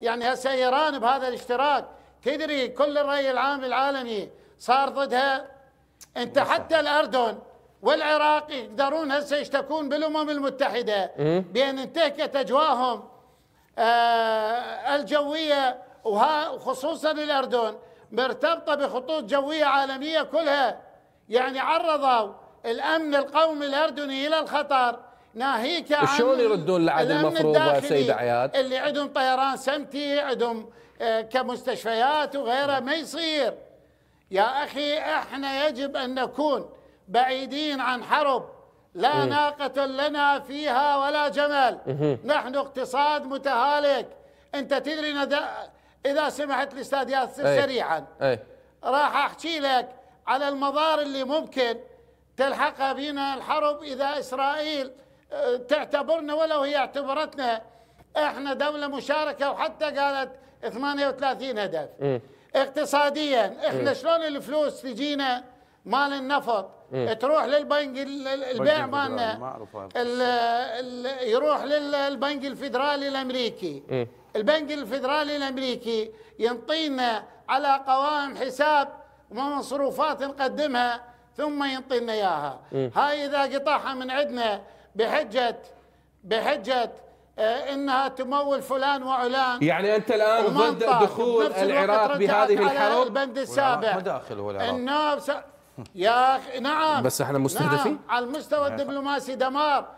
يعني هسه ايران بهذا الاشتراك تدري كل الراي العام العالمي صار ضدها انت نعم. حتى الاردن والعراق يقدرون هسه يشتكون بالامم المتحده بان انتهكت اجواهم آه، الجويه وخصوصا الاردن مرتبطه بخطوط جويه عالميه كلها يعني عرضوا الامن القومي الاردني الى الخطر ناهيك عن شلون يردون العدل المفروض سيد عياد؟ اللي عندهم طيران سمتي عندهم آه، كمستشفيات وغيرها ما يصير يا اخي احنا يجب ان نكون بعيدين عن حرب لا م. ناقة لنا فيها ولا جمل م. نحن اقتصاد متهالك انت تدري اذا سمحت الاستاذ ياسر إيه. سريعا أي. راح احكي لك على المضار اللي ممكن تلحقها بنا الحرب اذا اسرائيل تعتبرنا ولو هي اعتبرتنا احنا دولة مشاركة وحتى قالت 38 هدف م. اقتصاديا احنا م. شلون الفلوس تجينا مال النفط م. تروح للبنك البيع مالنا يروح للبنك الفدرالي الامريكي م. البنك الفدرالي الامريكي ينطينا على قوائم حساب ومصروفات نقدمها ثم ينطينا اياها هاي اذا قطعها من عندنا بحجه بحجه آه، انها تمول فلان وعلان يعني انت الان ضد دخول العراق بهذه الحرب البند السابع العراق يا اخي نعم بس احنا مستهدفين نعم على المستوى نعم. الدبلوماسي دمار